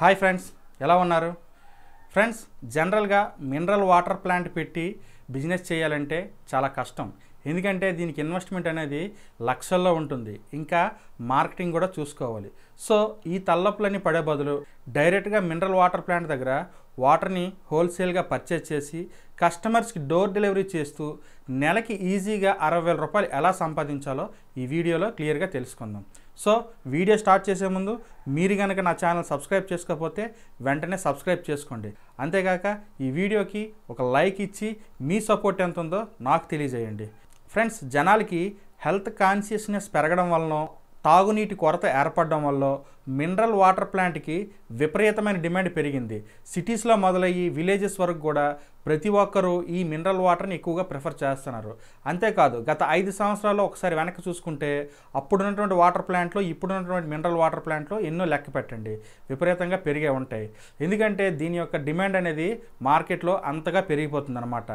hi friends ఎలా ఉన్నారు friends జనరల్గా మినరల్ వాటర్ ప్లాంట్ పెట్టి బిజినెస్ చేయాలంటే చాలా కష్టం ఎందుకంటే దీనికి ఇన్వెస్ట్మెంట్ అనేది లక్షల్లో ఉంటుంది ఇంకా మార్కెటింగ్ కూడా చూసుకోవాలి సో ఈ తల్లపులని పడే బదులు డైరెక్ట్గా మినరల్ వాటర్ ప్లాంట్ దగ్గర వాటర్ని హోల్సేల్గా పర్చేజ్ చేసి కస్టమర్స్కి డోర్ డెలివరీ చేస్తూ నెలకి ఈజీగా అరవై వేల రూపాయలు ఎలా సంపాదించాలో ఈ వీడియోలో క్లియర్గా తెలుసుకుందాం సో వీడియో స్టార్ట్ చేసే ముందు మీరు కనుక నా ఛానల్ సబ్స్క్రైబ్ చేసుకోకపోతే వెంటనే సబ్స్క్రైబ్ చేసుకోండి అంతేగాక ఈ వీడియోకి ఒక లైక్ ఇచ్చి మీ సపోర్ట్ ఎంత ఉందో నాకు తెలియజేయండి ఫ్రెండ్స్ జనాలకి హెల్త్ కాన్షియస్నెస్ పెరగడం వలన తాగునీటి కొరత ఏర్పడడం వల్ల మినరల్ వాటర్ ప్లాంట్కి విపరీతమైన డిమాండ్ పెరిగింది సిటీస్లో మొదలయ్యి విలేజెస్ వరకు కూడా ప్రతి ఒక్కరూ ఈ మినరల్ వాటర్ని ఎక్కువగా ప్రిఫర్ చేస్తున్నారు అంతేకాదు గత ఐదు సంవత్సరాల్లో ఒకసారి వెనక్కి చూసుకుంటే అప్పుడున్నటువంటి వాటర్ ప్లాంట్లో ఇప్పుడున్నటువంటి మినరల్ వాటర్ ప్లాంట్లో ఎన్నో లెక్క పెట్టండి విపరీతంగా పెరిగే ఉంటాయి ఎందుకంటే దీని యొక్క డిమాండ్ అనేది మార్కెట్లో అంతగా పెరిగిపోతుందన్నమాట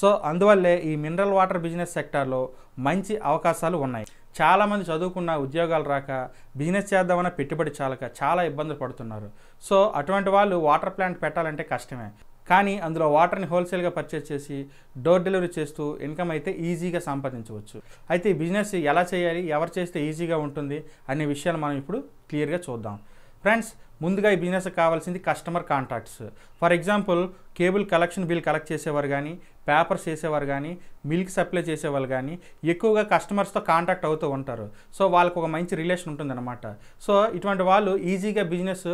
సో అందువల్లే ఈ మినరల్ వాటర్ బిజినెస్ సెక్టార్లో మంచి అవకాశాలు ఉన్నాయి చాలామంది చదువుకున్న ఉద్యోగాలు రాక బిజినెస్ చేద్దామన్న పెట్టుబడి చాలక చాలా ఇబ్బందులు పడుతున్నారు సో అటువంటి వాళ్ళు వాటర్ ప్లాంట్ పెట్టాలంటే కష్టమే కానీ అందులో వాటర్ని హోల్సేల్గా పర్చేస్ చేసి డోర్ డెలివరీ చేస్తూ ఇన్కమ్ అయితే ఈజీగా సంపాదించవచ్చు అయితే బిజినెస్ ఎలా చేయాలి ఎవరు చేస్తే ఈజీగా ఉంటుంది అనే విషయాలు మనం ఇప్పుడు క్లియర్గా చూద్దాం ఫ్రెండ్స్ ముందుగా ఈ బిజినెస్ కావాల్సింది customer contacts for example cable collection bill collect చేసేవారు కానీ పేపర్స్ చేసేవారు కానీ మిల్క్ సప్లై చేసేవాళ్ళు కానీ ఎక్కువగా కస్టమర్స్తో కాంటాక్ట్ అవుతూ ఉంటారు సో వాళ్ళకు ఒక మంచి రిలేషన్ ఉంటుందన్నమాట సో ఇటువంటి వాళ్ళు ఈజీగా బిజినెస్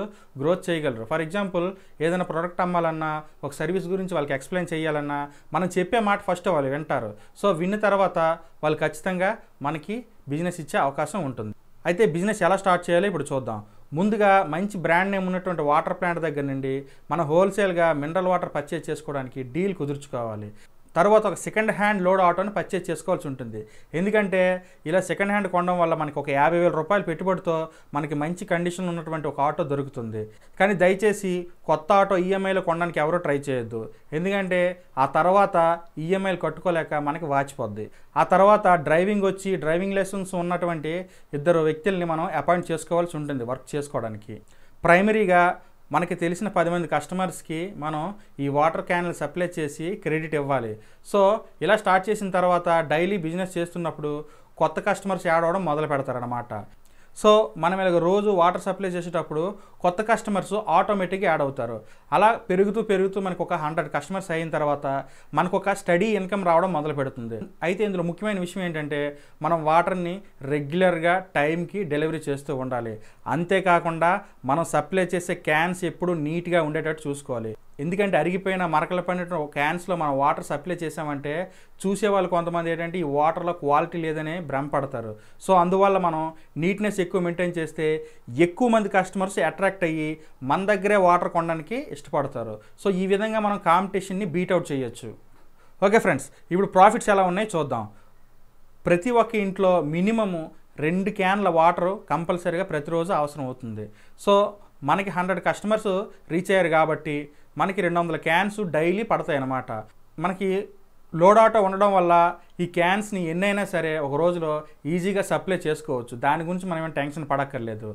గ్రోత్ చేయగలరు ఫర్ ఎగ్జాంపుల్ ఏదైనా ప్రోడక్ట్ అమ్మాలన్నా ఒక సర్వీస్ గురించి వాళ్ళకి ఎక్స్ప్లెయిన్ చేయాలన్నా మనం చెప్పే మాట ఫస్ట్ వాళ్ళు వింటారు సో విన్న తర్వాత వాళ్ళు ఖచ్చితంగా మనకి బిజినెస్ ఇచ్చే అవకాశం ఉంటుంది అయితే బిజినెస్ ఎలా స్టార్ట్ చేయాలో ఇప్పుడు చూద్దాం ముందుగా మంచి బ్రాండ్ నేమ్ ఉన్నటువంటి వాటర్ ప్లాంట్ దగ్గర నుండి మన హోల్సేల్గా మినరల్ వాటర్ పర్చేజ్ చేసుకోవడానికి డీల్ కుదుర్చుకోవాలి తర్వాత ఒక సెకండ్ హ్యాండ్ లోడ్ ఆటోని పర్చేజ్ చేసుకోవాల్సి ఉంటుంది ఎందుకంటే ఇలా సెకండ్ హ్యాండ్ కొనడం వల్ల మనకి ఒక యాభై వేల రూపాయలు పెట్టుబడితో మనకి మంచి కండిషన్ ఉన్నటువంటి ఒక ఆటో దొరుకుతుంది కానీ దయచేసి కొత్త ఆటో ఈఎంఐలో e కొనడానికి ఎవరో ట్రై చేయొద్దు ఎందుకంటే ఆ తర్వాత ఈఎంఐలు e కట్టుకోలేక మనకి వాచిపోద్ది ఆ తర్వాత డ్రైవింగ్ వచ్చి డ్రైవింగ్ లైసెన్స్ ఉన్నటువంటి ఇద్దరు వ్యక్తుల్ని మనం అపాయింట్ చేసుకోవాల్సి ఉంటుంది వర్క్ చేసుకోవడానికి ప్రైమరీగా మనకి తెలిసిన పది మంది కస్టమర్స్కి మనం ఈ వాటర్ క్యాన్లు సప్లై చేసి క్రెడిట్ ఇవ్వాలి సో ఇలా స్టార్ట్ చేసిన తర్వాత డైలీ బిజినెస్ చేస్తున్నప్పుడు కొత్త కస్టమర్స్ యాడ్ అవ్వడం మొదలు పెడతారనమాట సో మనం ఇలాగ రోజు వాటర్ సప్లై చేసేటప్పుడు కొత్త కస్టమర్స్ ఆటోమేటిక్గా యాడ్ అవుతారు అలా పెరుగుతూ పెరుగుతూ మనకు ఒక హండ్రెడ్ కస్టమర్స్ అయిన తర్వాత మనకు ఒక స్టడీ ఇన్కమ్ రావడం మొదలు పెడుతుంది అయితే ఇందులో ముఖ్యమైన విషయం ఏంటంటే మనం వాటర్ని రెగ్యులర్గా టైంకి డెలివరీ చేస్తూ ఉండాలి అంతేకాకుండా మనం సప్లై చేసే క్యాన్స్ ఎప్పుడు నీట్గా ఉండేటట్టు చూసుకోవాలి ఎందుకంటే అరిగిపోయిన మరకలు పడిన క్యాన్స్లో మనం వాటర్ సప్లై చేసామంటే చూసేవాళ్ళు కొంతమంది ఏంటంటే ఈ వాటర్లో క్వాలిటీ లేదని భ్రమపడతారు సో అందువల్ల మనం నీట్నెస్ ఎక్కువ మెయింటైన్ చేస్తే ఎక్కువ మంది కస్టమర్స్ అట్రాక్ట్ అయ్యి మన దగ్గరే వాటర్ కొనడానికి ఇష్టపడతారు సో ఈ విధంగా మనం కాంపిటీషన్ని బీట్అవుట్ చేయొచ్చు ఓకే ఫ్రెండ్స్ ఇప్పుడు ప్రాఫిట్స్ ఎలా ఉన్నాయో చూద్దాం ప్రతి ఒక్క ఇంట్లో మినిమము రెండు క్యాన్ల వాటర్ కంపల్సరీగా ప్రతిరోజు అవసరం అవుతుంది సో మనకి హండ్రెడ్ కస్టమర్స్ రీచ్ అయ్యారు కాబట్టి మనకి రెండు వందల క్యాన్స్ డైలీ పడతాయి అన్నమాట మనకి లోడ్ ఆటో ఉండడం వల్ల ఈ క్యాన్స్ని ఎన్నైనా సరే ఒక రోజులో ఈజీగా సప్లై చేసుకోవచ్చు దాని గురించి మనం ఏం టెన్షన్ పడక్కర్లేదు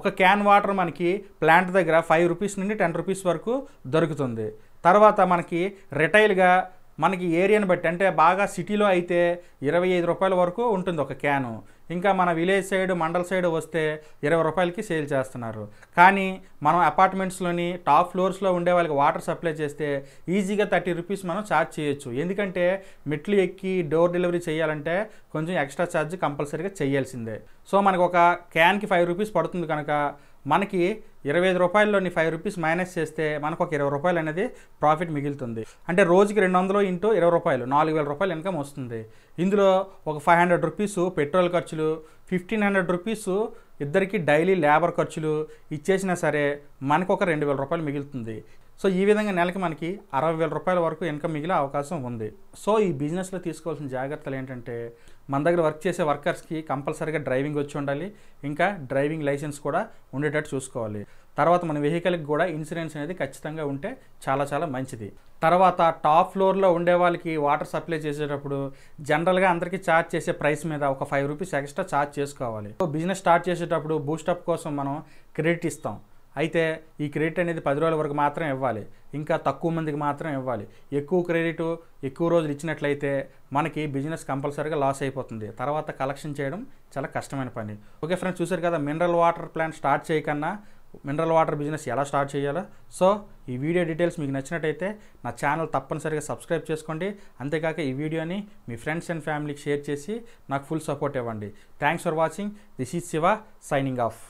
ఒక క్యాన్ వాటర్ మనకి ప్లాంట్ దగ్గర ఫైవ్ రూపీస్ నుండి టెన్ రూపీస్ వరకు దొరుకుతుంది తర్వాత మనకి రిటైల్గా మనకి ఏరియాని బట్టి అంటే బాగా సిటీలో అయితే ఇరవై ఐదు రూపాయల వరకు ఉంటుంది ఒక క్యాను ఇంకా మన విలేజ్ సైడ్ మండల్ సైడ్ వస్తే ఇరవై రూపాయలకి సేల్ చేస్తున్నారు కానీ మనం అపార్ట్మెంట్స్లోని టాప్ ఫ్లోర్స్లో ఉండే వాళ్ళకి వాటర్ సప్లై చేస్తే ఈజీగా థర్టీ రూపీస్ మనం ఛార్జ్ చేయొచ్చు ఎందుకంటే మెట్లు ఎక్కి డోర్ డెలివరీ చేయాలంటే కొంచెం ఎక్స్ట్రా ఛార్జ్ కంపల్సరీగా చేయాల్సిందే సో మనకు ఒక క్యాన్కి ఫైవ్ రూపీస్ పడుతుంది కనుక మనకి ఇరవై ఐదు రూపాయల్లోని ఫైవ్ రూపీస్ మైనస్ చేస్తే మనకు ఒక ఇరవై రూపాయలు అనేది ప్రాఫిట్ మిగులుతుంది అంటే రోజుకి రెండు వందలు ఇంటూ ఇరవై రూపాయలు నాలుగు వేల రూపాయలు ఇన్కమ్ వస్తుంది ఇందులో ఒక ఫైవ్ హండ్రెడ్ రూపీస్ పెట్రోల్ ఖర్చులు ఫిఫ్టీన్ హండ్రెడ్ రూపీస్ ఇద్దరికి డైలీ లేబర్ ఖర్చులు ఇచ్చేసినా సరే మనకు ఒక రెండు వేల రూపాయలు మిగులుతుంది సో ఈ విధంగా నెలకి మనకి అరవై వేల రూపాయల వరకు ఇన్కమ్ మిగిలే అవకాశం ఉంది సో ఈ బిజినెస్లో తీసుకోవాల్సిన జాగ్రత్తలు ఏంటంటే మన దగ్గర వర్క్ చేసే వర్కర్స్కి కంపల్సరీగా డ్రైవింగ్ వచ్చి ఉండాలి ఇంకా డ్రైవింగ్ లైసెన్స్ కూడా ఉండేటట్టు చూసుకోవాలి తర్వాత మన వెహికల్కి కూడా ఇన్సూరెన్స్ అనేది ఖచ్చితంగా ఉంటే చాలా చాలా మంచిది తర్వాత టాప్ ఫ్లోర్లో ఉండే వాళ్ళకి వాటర్ సప్లై చేసేటప్పుడు జనరల్గా అందరికీ ఛార్జ్ చేసే ప్రైస్ మీద ఒక ఫైవ్ రూపీస్ ఎక్స్ట్రా ఛార్జ్ చేసుకోవాలి బిజినెస్ స్టార్ట్ చేసేటప్పుడు బూస్టప్ కోసం మనం క్రెడిట్ ఇస్తాం అయితే ఈ క్రెడిట్ అనేది పది రోజుల వరకు మాత్రం ఇవ్వాలి ఇంకా తక్కువ మందికి మాత్రం ఇవ్వాలి ఎక్కువ క్రెడిట్ ఎక్కువ రోజులు ఇచ్చినట్లయితే మనకి బిజినెస్ కంపల్సరీగా లాస్ అయిపోతుంది తర్వాత కలెక్షన్ చేయడం చాలా కష్టమైన పని ఓకే ఫ్రెండ్స్ చూసారు కదా మినరల్ వాటర్ ప్లాంట్ స్టార్ట్ చేయకన్నా మినరల్ వాటర్ బిజినెస్ ఎలా స్టార్ట్ చేయాలో సో ఈ వీడియో డీటెయిల్స్ మీకు నచ్చినట్టయితే నా ఛానల్ తప్పనిసరిగా సబ్స్క్రైబ్ చేసుకోండి అంతేకాక ఈ వీడియోని మీ ఫ్రెండ్స్ అండ్ ఫ్యామిలీకి షేర్ చేసి నాకు ఫుల్ సపోర్ట్ ఇవ్వండి thanks for watching this is Shiva signing of